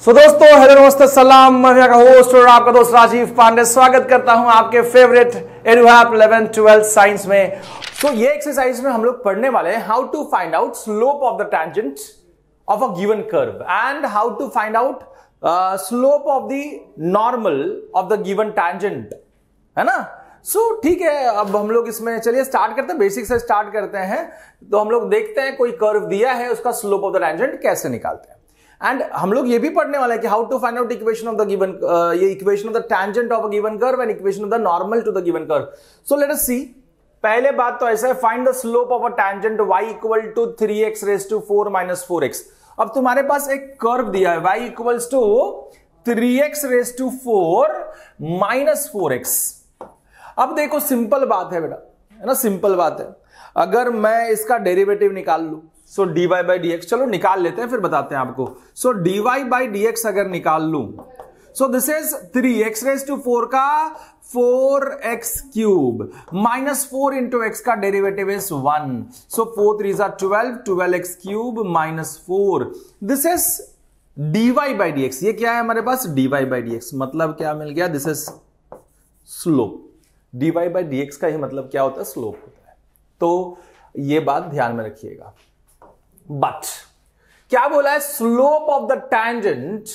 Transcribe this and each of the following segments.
सो so, दोस्तों hello नमस्ते सलाम मैं का होस्ट और आपका दोस्त राजीव पांडे स्वागत करता हूं आपके favourite Eduhap eleven twelfth science में सो so, ये एक्सरसाइज में हम लोग पढ़ने वाले हैं how to find out slope of the tangent of a given curve and how to find out slope of the normal of the given tangent है ना सो so, ठीक है अब हम लोग इसमें चलिए स्टार्ट करते हैं बेसिक से स्टार्ट करते हैं तो हम लोग देखते हैं कोई कर्व दिया है उसका स्लोप ऑफ द टैंजेंट कैसे निकालते हैं एंड हम लोग ये भी पढ़ने वाले हैं कि how to find out equation of the given ये equation of the tangent of a given curve and equation of the normal to the given curve so let us see पहले बात तो ऐसा है find the slope of a tangent y equal to 3x x raise to four minus four अब तुम्हारे पास एक curve दिया है y equals to 3x x raise to four minus four अब देखो सिंपल बात है बेटा है ना सिंपल बात है अगर मैं इसका डेरिवेटिव निकाल लू so d y by d x चलो निकाल लेते हैं फिर बताते हैं आपको so d y by d x अगर निकाल लू so this is three x raise to four का four x cube minus four into x का derivative is one so four three जार twelve twelve x cube minus four this is d y by d x ये क्या है हमारे पास D y by d x मतलब क्या मिल गया this is slope d y by d x का ही मतलब क्या होता है स्लोप होता है तो ये बात ध्यान में रखिएगा बट क्या बोला है slope of the tangent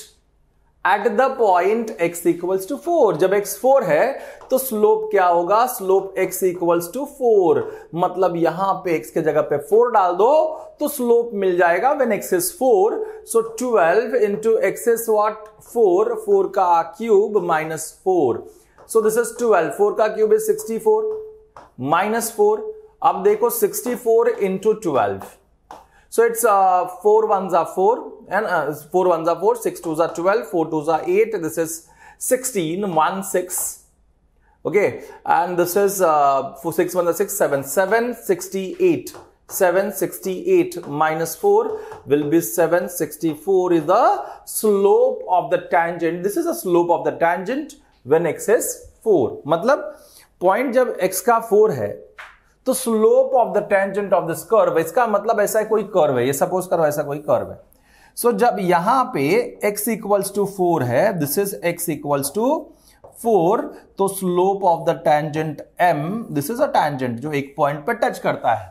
at the point x equals to four जब एक्स फोर है तो स्लोप क्या होगा slope x equals to four मतलब यहां पे एक्स के जगह पे फोर डाल दो तो स्लोप मिल जाएगा when x is four so twelve into x is what four four का cube minus four so this is twelve four का cube is sixty four minus four अब देखो sixty four into twelve So it's uh, 4 ones are 4 and uh, 4 ones are 4, 6 twos are 12, 4 twos are 8. This is 16, 1, 6. Okay. And this is uh, 4, 6 ones are 6, 7, 7, 68. 768 minus 4 will be 764 is the slope of the tangent. This is the slope of the tangent when x is 4. मतलब point जब x का 4 है तो slope of the tangent of this curve इसका मतलब ऐसा है कोई कर्व है ये सपोज करो ऐसा कोई कर्व है सो so, जब यहां पे x इक्वल्स टू फोर है this is x equals to four तो slope of the tangent m this is a tangent जो एक पॉइंट पे टच करता है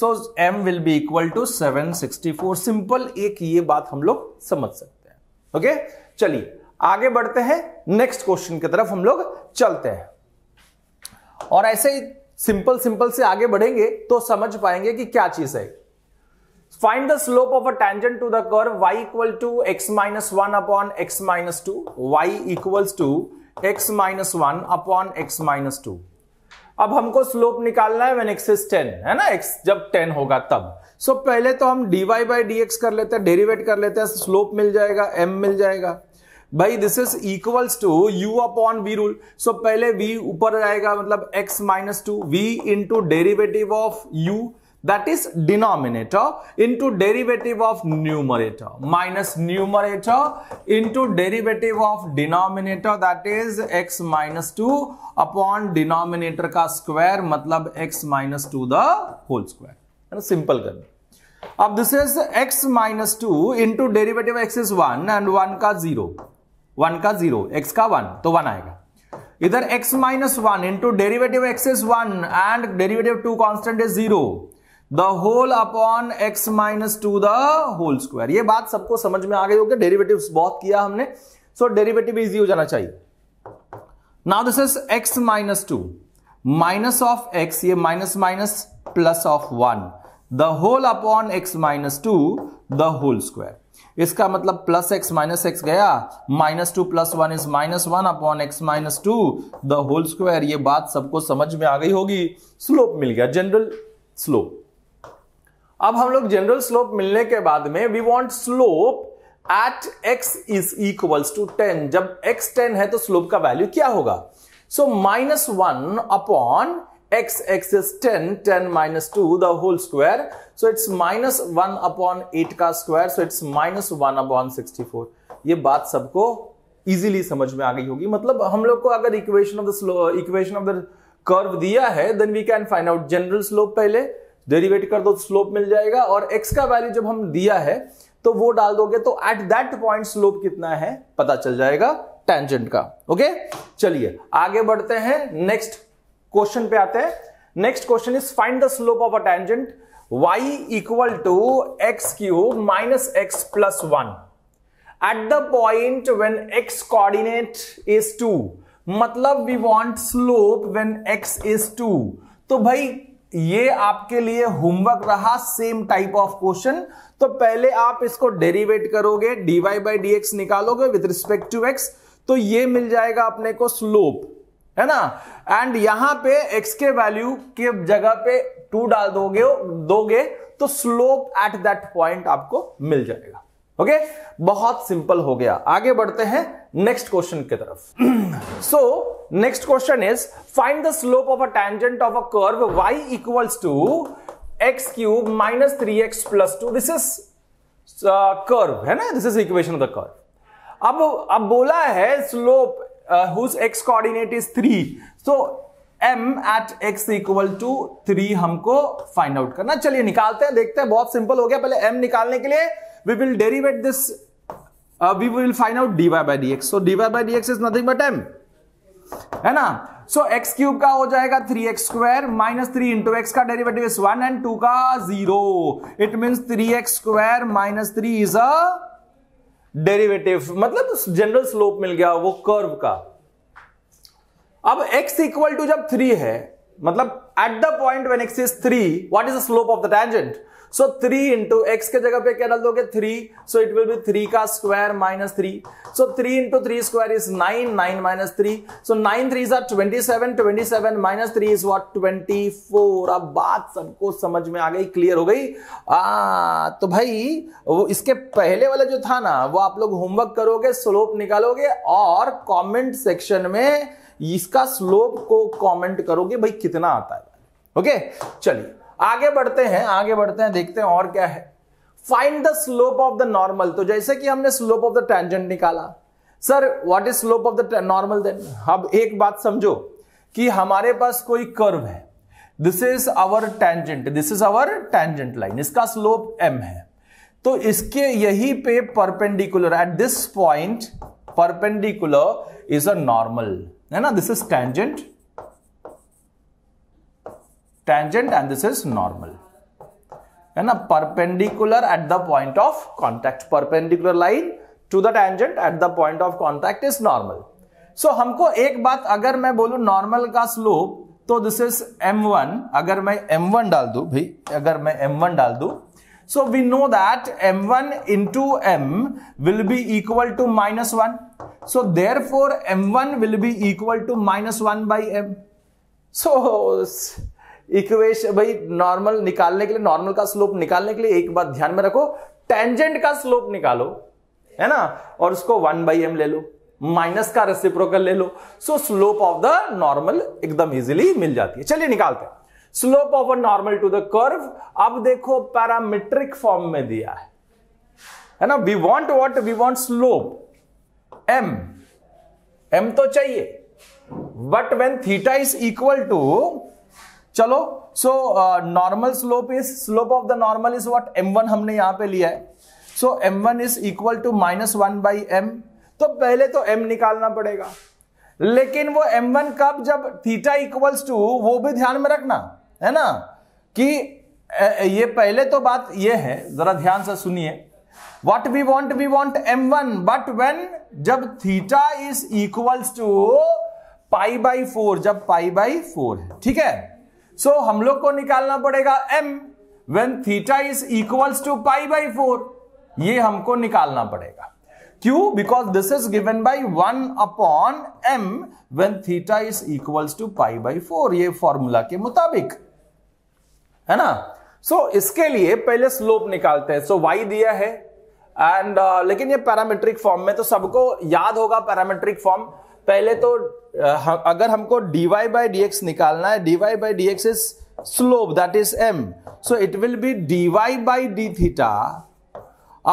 so so, m will be equal to 764 simple एक ये बात हम लोग समझ सकते हैं ओके okay? चलिए आगे बढ़ते हैं नेक्स्ट क्वेश्चन की तरफ हम लोग चलते हैं और ऐसे ही सिंपल सिंपल से आगे बढ़ेंगे तो समझ पाएंगे कि क्या चीज है find the slope of a tangent to the curve y equal to x minus one upon x minus two y equals to x minus one upon x minus two अब हमको स्लोप निकालना है व्हेन एक्स इज टेन है ना x जब ten होगा तब सो so, पहले तो हम डीवाई बाई डी कर लेते हैं डेरिवेट कर लेते हैं स्लोप मिल जाएगा एम मिल जाएगा भाई this is equal to u upon v rule so पहले वी ऊपर जाएगा मतलब x minus two v into derivative of u that is denominator into derivative of numerator minus numerator into derivative of denominator that is x minus two upon denominator का square मतलब x minus two the whole square simple कर अब this is x minus two into derivative x is one and one का zero one का zero x का one तो one आएगा इधर x minus one into derivative x is one and derivative to constant is zero the whole upon x minus two the whole square ये बात सबको समझ में आ गई होगी डेरिवेटिव बहुत किया हमने सो डेरिवेटिव इजी हो जाना चाहिए now this is x minus two minus of x ये minus minus plus of one the whole upon x minus two the whole square इसका मतलब प्लस एक्स माइनस एक्स गया minus two plus one is minus one upon x minus two the whole square ये बात सबको समझ में आ गई होगी स्लोप मिल गया जनरल स्लोप अब हम लोग जनरल स्लोप मिलने के बाद में we want slope at x is equals to ten जब एक्स टेन है तो स्लोप का वैल्यू क्या होगा so minus one upon x axis 10 10 minus 2 the whole square so it's minus 1 upon 8 का square so it's minus 1 upon 64 ये बात सबको इजीली समझ में आ गई होगी मतलब हम लोग को अगर equation of the equation of the curve दिया है then we can find out general slope पहले डेरिवेट कर दो स्लोप मिल जाएगा और x का वैल्यू जब हम दिया है तो वो डाल दोगे तो एट दैट पॉइंट स्लोप कितना है पता चल जाएगा टेंजेंट का ओके चलिए आगे बढ़ते हैं नेक्स्ट क्वेश्चन पे आते हैं next question is find the slope of a tangent y equal to x cube minus x plus one at the point when x coordinate is two मतलब we want slope when x is two तो भाई ये आपके लिए homework रहा same type of question तो पहले आप इसको डेरिवेट करोगे डीवाई बाई डी एक्स निकालोगे विथ रिस्पेक्ट टू एक्स तो ये मिल जाएगा अपने को स्लोप है ना एंड यहां पे x के वैल्यू के जगह पे टू डाल दोगे दोगे तो स्लोप एट दैट पॉइंट आपको मिल जाएगा ओके okay? बहुत सिंपल हो गया आगे बढ़ते हैं नेक्स्ट क्वेश्चन की तरफ so next question is find the slope of a tangent of a curve y equals to x cube minus three x plus two this is curve है ना this is equation of the curve अब अब बोला है slope uh, whose x coordinate is 3 so m at x equal to 3 हमको find out करना चलिए निकालते हैं देखते हैं बहुत सिंपल हो गया पहले m निकालने के लिए we will derivate this uh, we will find out dy by dx so so by dx is nothing x m है ना सो x क्यूब का हो जाएगा three x square minus three into x का derivative is one and two का zero it mean three x square minus three is a derivative मतलब general slope मिल गया वो कर्व का अब x इक्वल टू जब थ्री है मतलब at the point when x is three what is the slope of the tangent so three into x के जगह पे क्या डाल दोगे three so it will be three का square minus three so three into three square is nine nine minus three so nine three are twenty seven twenty seven minus three is what twenty four अब बात सबको समझ में आ गई clear हो गई आ, तो भाई वो इसके पहले वाला जो था ना वो आप लोग होमवर्क करोगे स्लोप निकालोगे और कॉमेंट सेक्शन में इसका स्लोप को कॉमेंट करोगे भाई कितना आता है ओके चलिए आगे बढ़ते हैं आगे बढ़ते हैं देखते हैं और क्या है find the slope of the normal तो जैसे कि हमने स्लोप ऑफ द टेंजेंट निकाला sir what is slope of the normal then अब एक बात समझो कि हमारे पास कोई कर्व है this is our tangent this is our tangent line इसका स्लोप एम है तो इसके यही पे perpendicular at this point perpendicular is a normal है ना this is tangent tangent and this is normal and a perpendicular at the point of contact perpendicular line to the tangent at the point of contact is normal so, हमको एक बात अगर मैं बोलूं normal का slope, तो this is m1 अगर मैं m1 डाल दूं भाई अगर मैं m1 डाल दूं So we know that m m1 into m will be equal to minus 1 so therefore m1 will be equal to minus 1 by m so equation भाई नॉर्मल निकालने के लिए नॉर्मल का स्लोप निकालने के लिए एक बात ध्यान में रखो टेंजेंट का स्लोप निकालो है ना और उसको वन बाई एम ले लो माइनस का रेसिप्रोकल ले लो so slope of the normal एकदम इजीली मिल जाती है चलिए निकालते हैं slope of a normal to the curve अब देखो पैरामीट्रिक फॉर्म में दिया है है ना we want what we want slope m m तो चाहिए but when theta is equal to चलो so normal slope is slope of the normal is what m1 हमने यहां पे लिया है so m one is equal to minus one by m तो पहले तो m निकालना पड़ेगा लेकिन वो m1 कब जब थीटा इक्वल्स टू वो भी ध्यान में रखना है ना कि ये पहले तो बात ये है जरा ध्यान से सुनिए what we want we want m one but when जब theta is equals to pi by four जब पाई बाई फोर है ठीक है सो so, हम लोग को निकालना पड़ेगा m when theta is equal to pi by four ये हमको निकालना पड़ेगा क्यू because this is given by one upon m when theta is equals to pi by four ये फॉर्मूला के मुताबिक है ना सो so, इसके लिए पहले स्लोप निकालते हैं सो so, वाई दिया है एंड uh, लेकिन ये पैरामेट्रिक फॉर्म में तो सबको याद होगा पैरामेट्रिक फॉर्म पहले तो अगर हमको d y by d x निकालना है d y by d x is slope that is m so it will be d y by d theta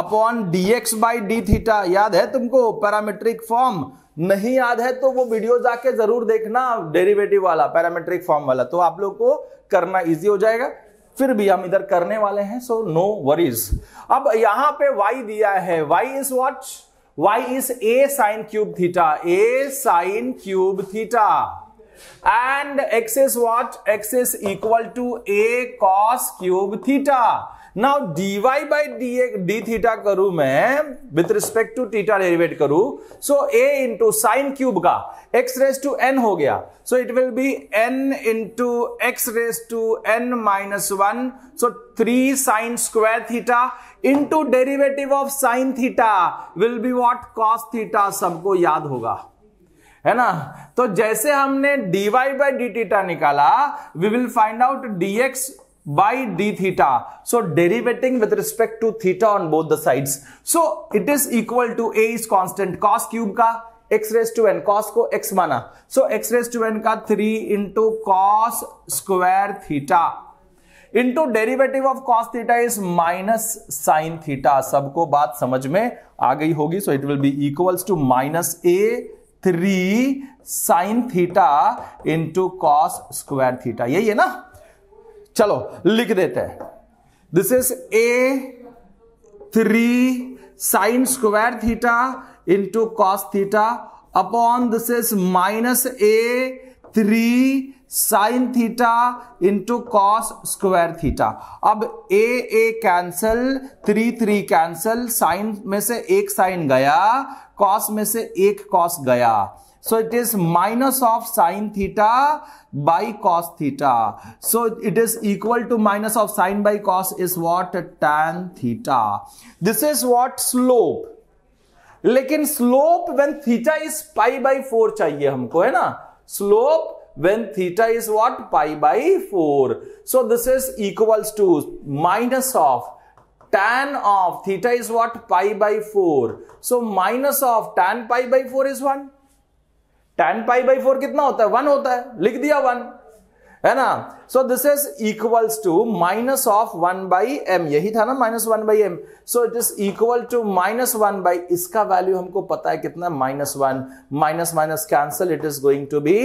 upon d x by d theta याद है तुमको parametric form नहीं याद है तो वो वीडियो जाके जरूर देखना डेरिवेटिव वाला पैरामेट्रिक फॉर्म वाला तो आप लोग को करना इजी हो जाएगा फिर भी हम इधर करने वाले हैं सो नो वरीज अब यहां पे y दिया है y is what y is a sine cube theta a sine cube theta and x is what x is equal to a cos cube theta now dy by dx d theta करूं मैं with respect to theta derivate करूं so a into sine cube का x raise to n हो गया so it will be n into x raise to n minus one so three sine square theta into derivative of sine theta will be what cos theta सबको याद होगा है ना तो जैसे हमने d y by d theta निकाला we will find out d x by d theta so derivating with respect to theta on both the side so it is equal to a is constant cos cube का x raise to n cos को x माना so x raise to n का three into cos square theta into derivative of cos theta is minus sine theta सबको बात समझ में आ गई होगी so it will be equals to minus a three sine theta into cos square theta यही है ना चलो लिख देते हैं this is a three sine square theta into cos theta upon this is minus a three sine theta into cos square theta अब a a cancel three three cancel sine में से एक साइन गया कॉस में से एक cos गया so it is minus of sine theta by cos theta so it is equal to minus of sine by cos is what tan theta this is what slope लेकिन slope when theta is pi by four चाहिए हमको है ना slope when theta is what? Pi by 4. So this is equals to minus of tan of theta is what? Pi by 4. So minus of tan pi by 4 is 1. tan pi by 4 कितना होता है 1 होता है लिख दिया 1. है ना so this is equals to minus of one by m यही था ना माइनस वन बाई एम so it is equal to minus one बाई इसका वैल्यू हमको पता है कितना minus one minus minus cancel it is going to be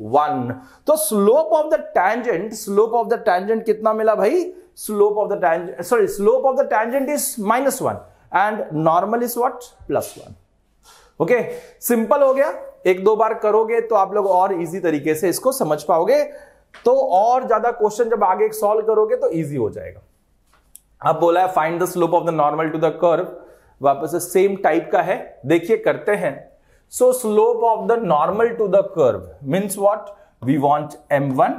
one तो slope of the tangent slope of the tangent कितना मिला भाई slope of the tangent sorry slope of the tangent is minus one and normal is what plus one okay simple हो गया एक दो बार करोगे तो आप लोग और इजी तरीके से इसको समझ पाओगे तो और ज्यादा क्वेश्चन जब आगे सॉल्व करोगे तो इजी हो जाएगा अब बोला है find the slope of the normal to the curve वापस सेम टाइप का है देखिए करते हैं So slope of the normal to the curve means what? We want m1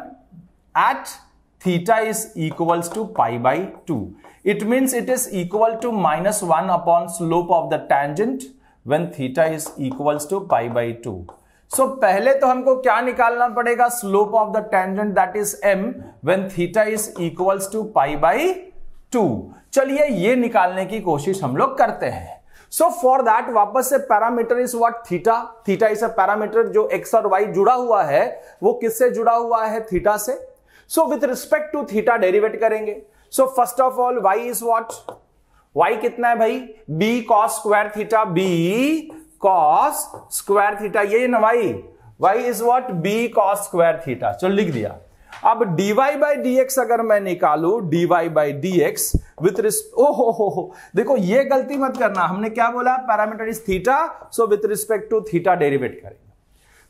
at theta is equals to pi by 2. It means it is equal to minus 1 upon slope of the tangent when theta is equals to pi by 2. So so, पहले तो हमको क्या निकालना पड़ेगा slope of the tangent that is m when theta is equals to pi by two चलिए ये निकालने की कोशिश हम लोग करते हैं सो फॉर दैट वापस से parameter is what theta theta is a parameter जो एक्स और वाई जुड़ा हुआ है वो किससे जुड़ा हुआ है थीटा से so with respect to theta derivate करेंगे so first of all y is what y कितना है भाई b cos square theta b cos square theta ये ना y y is what b cos square theta चलो लिख दिया अब dy बाई डी अगर मैं निकालू dy by d x with ओ हो हो हो देखो ये गलती मत करना हमने क्या बोला parameter is theta so with respect to theta derivate करेंगे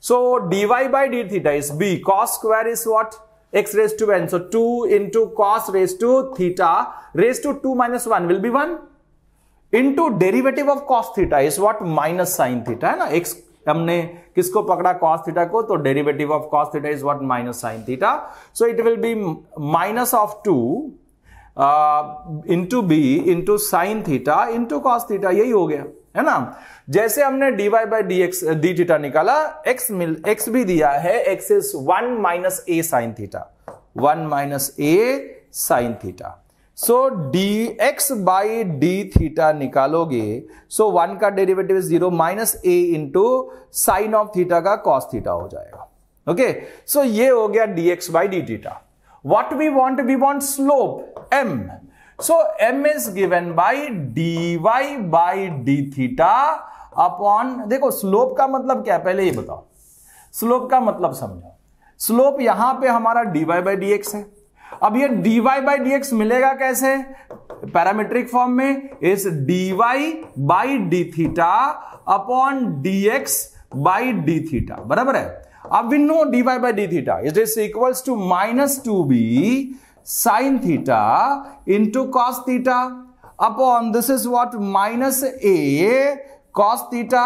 सो dy by d theta is b cos square is what x raised to n so 2 into cos raised to theta raised to 2 minus 1 will be 1 into derivative of cos theta is what minus sin theta है ना x हमने किसको पकड़ा cos theta को तो derivative of cos theta is what minus sine theta so it will be minus of two into b into sine theta into cos theta यही हो गया है ना जैसे हमने d y by d x d theta निकाला एक्स मिल x भी दिया है x is one minus a sine theta one minus a sine theta so d x by d theta निकालोगे सो so वन का derivative zero minus a into sine of theta का cos theta हो जाएगा okay okay? So so ये हो गया d x by d theta what we want we want slope m so m is given by d y by d theta upon देखो slope का मतलब क्या है पहले ये बताओ स्लोप का मतलब समझो स्लोप यहां पे हमारा d y by d x है अब ये dy वाई बाई डी मिलेगा कैसे पैरामेट्रिक फॉर्म में इस dy y by d theta upon d x by d theta बराबर है अब we know dy by d theta it is equals to minus two b sine theta into cos theta upon this is what minus a cos theta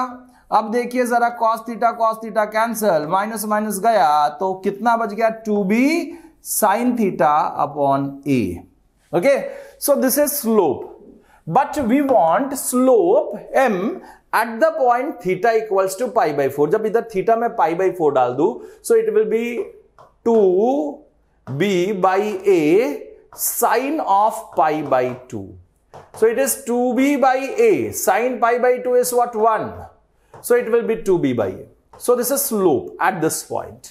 अब देखिए जरा cos theta cos theta cancel minus minus गया तो कितना बच गया two b sine theta upon a okay so this is slope but we want slope m at the point theta equals to pi by 4 jab idhar theta mein pi by 4 dal do so it will be 2 b by a sine of pi by 2 so it is 2b by a sine pi by 2 is what 1 so it will be 2b by a so this is slope at this point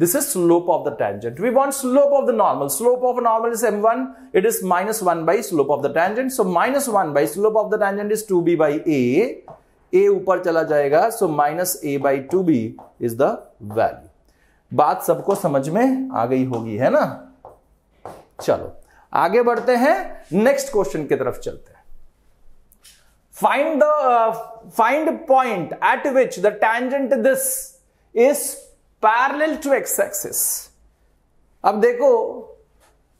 This is slope of the tangent. We want slope of the normal. Slope of a normal is m1. It is minus 1 by slope of the tangent. So minus 1 by slope of the tangent is 2b by a. a upar chala jayega so minus a by 2b is the value baat sabko samajh mein aa gayi hogi hai na chalo चलो आगे बढ़ते हैं next question की तरफ चलते हैं find the uh, find point at which the tangent this is parallel to x axis अब देखो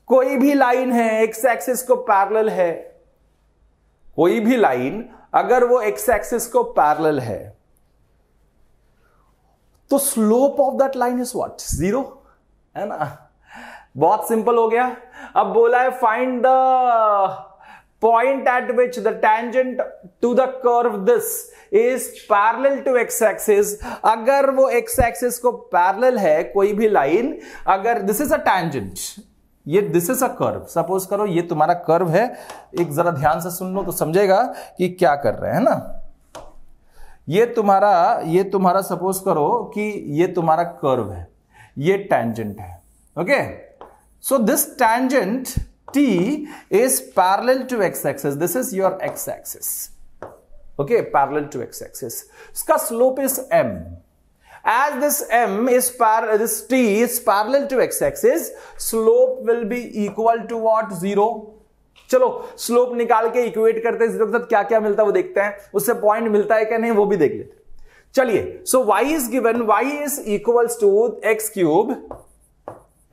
कोई भी लाइन है एक्स एक्सिस को पैरेलल है कोई भी लाइन अगर वो एक्स एक्सिस को पैरेलल है तो slope of that line is what zero है ना बहुत सिंपल हो गया अब बोला है find the point at which the tangent to the curve this is parallel to x axis अगर वो x axis को parallel है कोई भी line अगर this is a tangent ये this is a curve suppose करो ये तुम्हारा कर्व है एक जरा ध्यान से सुन लो तो समझेगा कि क्या कर रहे हैं ना ये तुम्हारा ये तुम्हारा सपोज करो कि ये तुम्हारा कर्व है ये टैंजेंट है okay so this tangent t is parallel to x-axis this is your x-axis okay parallel to x-axis Its slope is m as this m is par this t is parallel to x-axis slope will be equal to what zero चलो slope निकाल के equate करते हैं zero के साथ क्या क्या मिलता है वो देखते हैं उससे पॉइंट मिलता है क्या नहीं वो भी देख लेते चलिए so y is given y is equals to x cube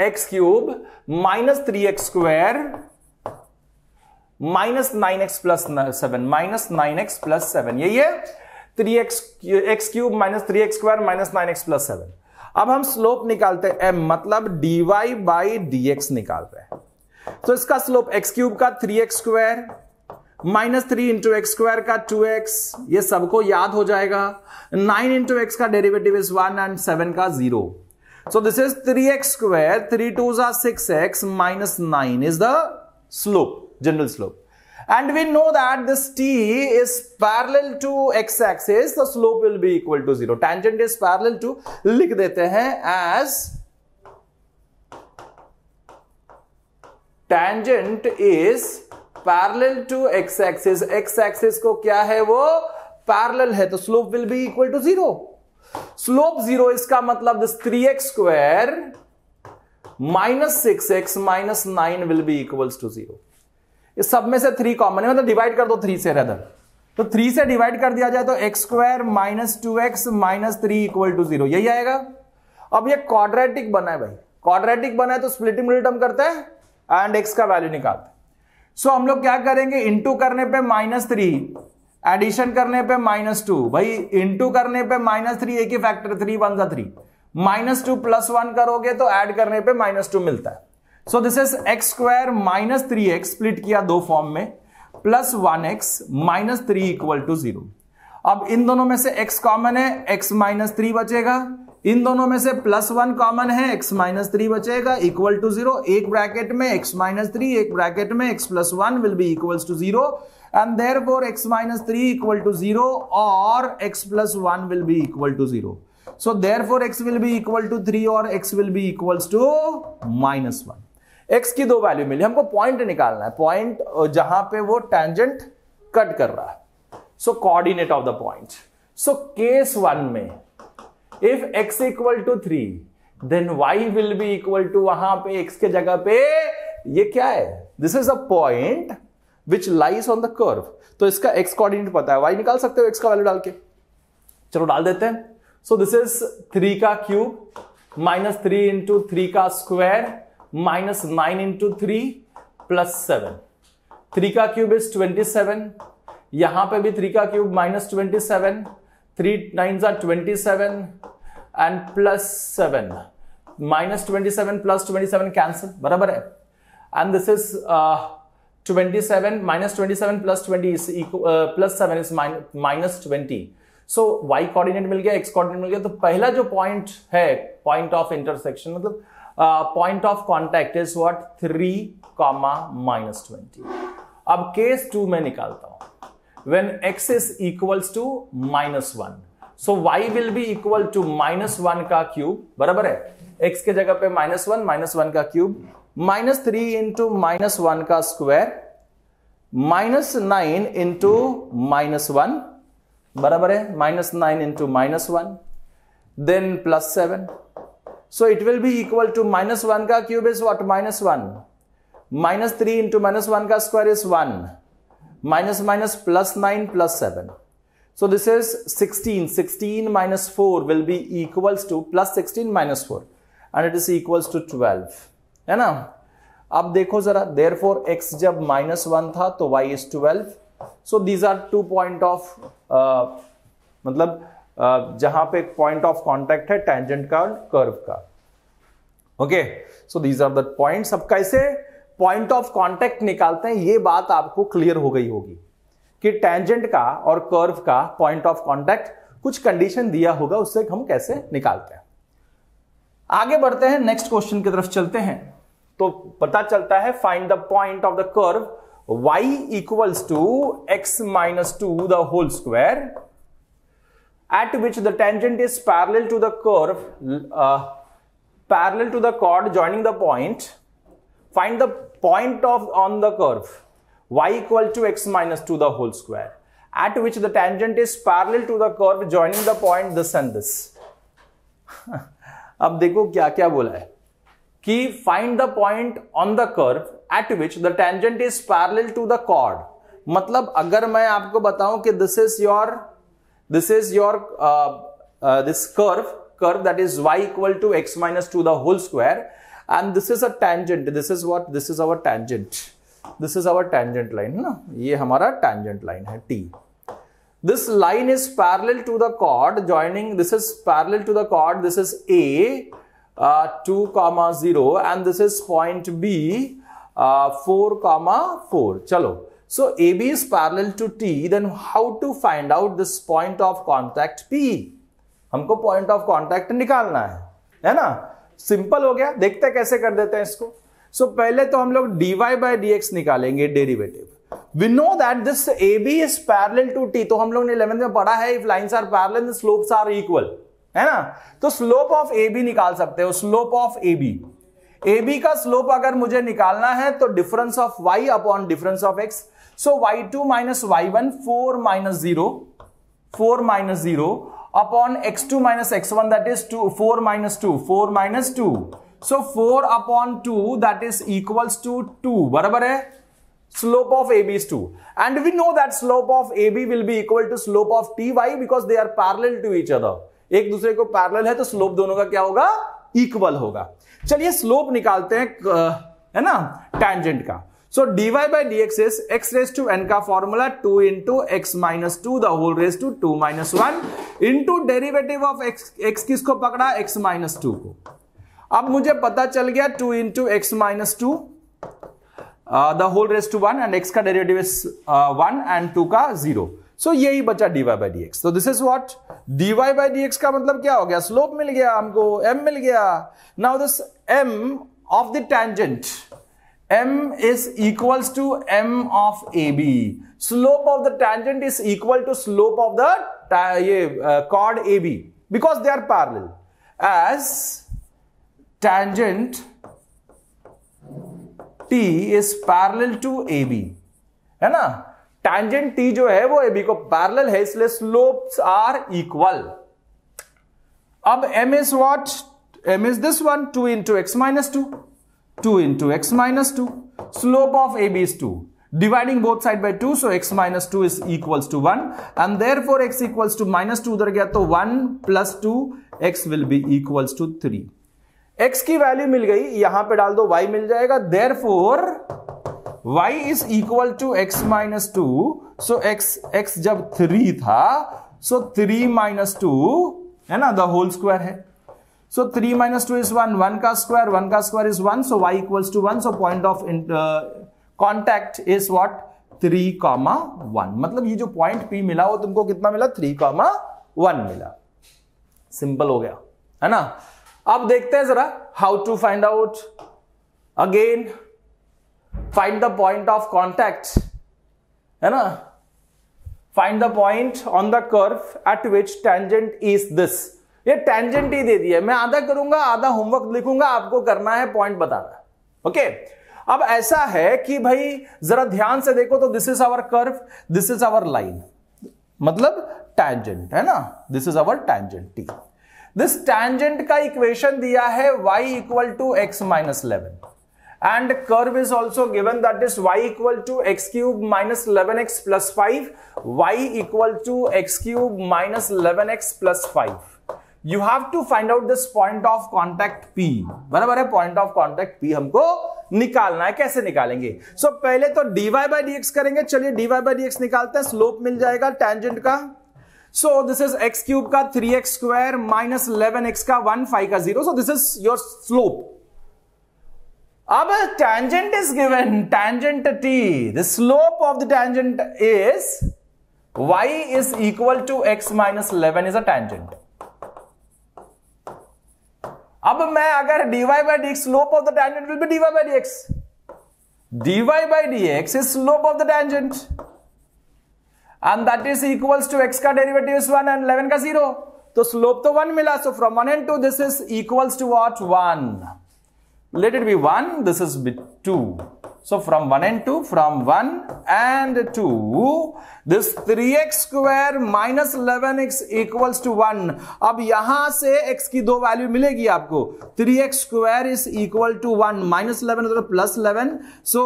x cube minus three x square minus nine x plus seven minus nine x plus seven यही है three x x cube minus three x square minus nine x plus seven अब हम slope निकालते हैं M मतलब Y by d x निकालते हैं तो इसका स्लोप एक्स क्यूब का three x square minus three into x square का टू एक्स ये सबको याद हो जाएगा नाइन इंटू एक्स का derivative is one and seven का zero So this is 3x square, 3 2s are 6x, minus 9 is the slope, general slope. And we know that this t is parallel to x-axis, the slope will be equal to 0. Tangent is parallel to, लिख देते हैं as tangent is parallel to x-axis. x-axis को क्या है वो parallel है तो slope will be equal to 0. Slope zero इसका मतलब this three x square minus six x minus nine will be equals to zero इस सब में से थ्री कॉमन है मतलब डिवाइड कर दो थ्री से रेदर तो थ्री से डिवाइड कर दिया जाए तो x square minus two x minus three equal to zero यही आएगा अब ये क्वाड्रेटिक बना है भाई क्वाड्रेटिक बना है तो स्प्लिटिंग रिटर्म करते हैं एंड एक्स का वैल्यू निकालते सो so, हम लोग क्या करेंगे इंटू करने पे माइनस थ्री एडिशन करने पे माइनस टू भाई इंटू करने पे माइनस थ्री एक ही फैक्टर थ्री वन का three minus two plus one करोगे तो ऐड करने पे माइनस टू मिलता है so this is x square minus three x split किया दो फॉर्म में plus one x minus three equal to zero अब इन दोनों में से एक्स कॉमन है एक्स माइनस थ्री बचेगा इन दोनों में से प्लस वन कॉमन है एक्स माइनस थ्री बचेगा इक्वल टू जीरो एक ब्रैकेट में एक्स माइनस थ्री एक ब्रैकेट में x plus one will be equal to zero and therefore x minus three equal to zero और x plus one will be equal to zero so therefore x will be equal to three और x will be equal to minus one x की दो value मिली हमको point निकालना है point जहां पे वो टेंजेंट कट कर रहा है so coordinate of the point so case one में if x equal to three then y will be equal to वहां पे एक्स के जगह पे ये क्या है this is a point which lies on the curve तो इसका एक्स कोऑर्डिनेट पता है वाई निकाल सकते हो एक्स का वैल्यू डाल के चलो डाल देते हैं सो दिस इज थ्री का cube minus three into three का square minus nine into three plus seven three का क्यूब इज ट्वेंटी सेवन यहां पे भी थ्री का cube minus twenty seven three nine ज़ा twenty seven and plus seven minus twenty seven plus twenty seven cancel बराबर है and this is twenty seven minus twenty seven plus twenty uh, plus seven is minus twenty so y coordinate मिल गया x coordinate मिल गया तो पहला जो point है पॉइंट ऑफ इंटरसेक्शन मतलब point of contact is what three comma minus twenty अब केस टू में निकालता हूं when x is equals to minus one so y will be equal to minus one का क्यूब बराबर है x के जगह पे माइनस वन माइनस वन का cube minus three into minus one का square minus nine into minus one बराबर है minus nine into minus one then plus seven so it will be equal to minus one का cube is what minus one minus three into minus one का square is one minus minus plus nine plus seven so this is sixteen sixteen minus four will be equals to plus sixteen minus four and it is equals to twelve है ना अब देखो जरा therefore x जब minus one था तो y is twelve so these are two point of मतलब uh, जहां पे पॉइंट ऑफ कॉन्टेक्ट है टेंजेंट का कर्व का okay so these are the points अब कैसे पॉइंट ऑफ कॉन्टेक्ट निकालते हैं ये बात आपको क्लियर हो गई होगी कि टेंजेंट का और कर्व का पॉइंट ऑफ कॉन्टेक्ट कुछ कंडीशन दिया होगा उससे हम कैसे निकालते हैं आगे बढ़ते हैं नेक्स्ट क्वेश्चन की तरफ चलते हैं तो पता चलता है find the point of the curve y equals to x minus two the whole square at which the tangent is parallel to the curve parallel to the chord joining the point find the point of on the curve y equal to x minus 2 the whole square at which the tangent is parallel to the curve joining the point this and this अब देखो क्या क्या बोला है कि find the point on the curve at which the tangent is parallel to the chord मतलब अगर मैं आपको बताऊं कि this is your this is your this curve curve that is y equal to x minus two the whole square and this is a tangent this is what this is our tangent this is our tangent line na? ये हमारा tangent line है t this line is parallel to the chord joining this is parallel to the chord this is a uh, 2 comma 0 and this is point b uh, 4 comma 4 chalo so ab is parallel to t then how to find out this point of contact p हमको point of contact निकालना है है ना simple हो गया देखते हैं कैसे कर देते हैं इसको सो so, पहले तो हम लोग d y by d x निकालेंगे derivative we know that this A B is parallel to T तो हम लोग ने इलेवेंथ में पढ़ा है if lines are parallel slopes are equal है ना तो स्लोप ऑफ ए बी निकाल सकते हो slope of A B A B का स्लोप अगर मुझे निकालना है तो difference of y upon difference of x so y two minus y one four minus zero four minus zero upon x2 minus x1 that is 2 4 minus 2 4 minus 2 so 4 upon 2 that is equals to 2 बराबर है slope of AB is 2 and we know that slope of AB will be equal to slope of TY because they are parallel to each other एक दूसरे को parallel है तो slope दोनों का क्या होगा इक्वल होगा चलिए स्लोप निकालते हैं है ना टैंजेंट का d y by d x is x raise to n का two into x minus two the whole raise to two minus one into derivative of x x किस को पकड़ा एक्स माइनस टू को अब मुझे पता चल गया two into x minus two the whole raise to one and x का derivative is one and two का जीरो सो so, यही बचा d y by d x तो this is what d y by d x का मतलब क्या हो गया स्लोप मिल गया हमको एम मिल गया now this m of the tangent m is equals to m of ab slope of the tangent is equal to slope of the uh, chord ab because they are parallel as tangent t is parallel to ab है ना tangent t jo hai wo ab ko parallel hai, isliye slopes are equal Ab m is what m is this one 2 into x minus 2 2 into x minus 2. Slope of AB is 2. Dividing both sides by 2, so x minus 2 is equals to 1. And therefore x equals to minus 2 उधर गया 1 plus 2 x will be equals to 3. x की value मिल गई यहां पे डाल दो y मिल जाएगा there y is equal to x minus 2 so x x x जब थ्री था सो थ्री माइनस टू है ना द होल स्क्वायर है so three minus two is one one का स्क्वायर वन का square is one so y equals to one so point of in, is what three comma one मतलब ये जो point P मिला वो तुमको कितना मिला थ्री कॉमा वन मिला सिंपल हो गया है ना अब देखते हैं जरा how to find out again find the point of contact है ना find the point on the curve at which tangent is this ये टेंजेंट ही दे दिया मैं आधा करूंगा आधा होमवर्क लिखूंगा आपको करना है पॉइंट बताना ओके अब ऐसा है कि भाई जरा ध्यान से देखो तो this is our curve this is our line मतलब टैंजेंट है ना this is our tangent T this tangent का इक्वेशन दिया है y equal to x minus eleven and curve is also given that is y equal to x cube minus eleven x plus five y equal to x cube minus eleven x plus five you have to find out this point of contact P बराबर है point of contact P हमको निकालना है कैसे निकालेंगे सो so, पहले तो D Y by D करेंगे चलिए डीवाई बाई डी निकालते हैं स्लोप मिल जाएगा टेंजेंट का so this is x cube का three x square minus eleven x का वन फाइव का zero so this is your slope अब tangent is given, tangent t. The slope of the tangent is y is equal to x minus 11 is a tangent. अब मैं अगर d y by d x slope of the tangent will be d y by d x d y by d x is slope of the tangent and that is equals to x का derivative is one and eleven का zero तो slope तो one मिला so from one and two this is equals to what one let it be one this is be two So from 1 and 2, from 1 and 2, this 3x square minus 11x equals to 1. अब यहां से x की दो value मिलेगी आपको 3x x square is equal to one minus eleven तो plus eleven so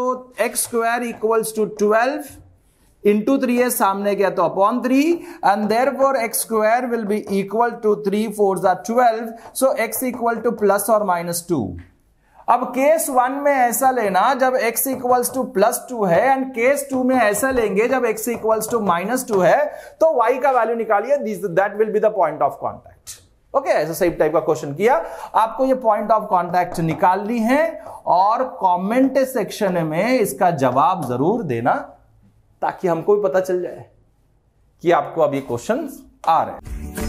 x square equals to twelve into three है सामने गया तो upon three and therefore x square will be equal to three four जार twelve so x equal to plus और minus two अब case one में ऐसा लेना जब x equals to plus two है एंड केस टू में ऐसा लेंगे जब x equals to minus two है तो y का वैल्यू निकालिए this that will be the point of contact okay ऐसा सही टाइप का क्वेश्चन किया आपको ये पॉइंट ऑफ कॉन्टैक्ट निकालनी है और कॉमेंट सेक्शन में इसका जवाब जरूर देना ताकि हमको भी पता चल जाए कि आपको अब ये क्वेश्चन आ रहे हैं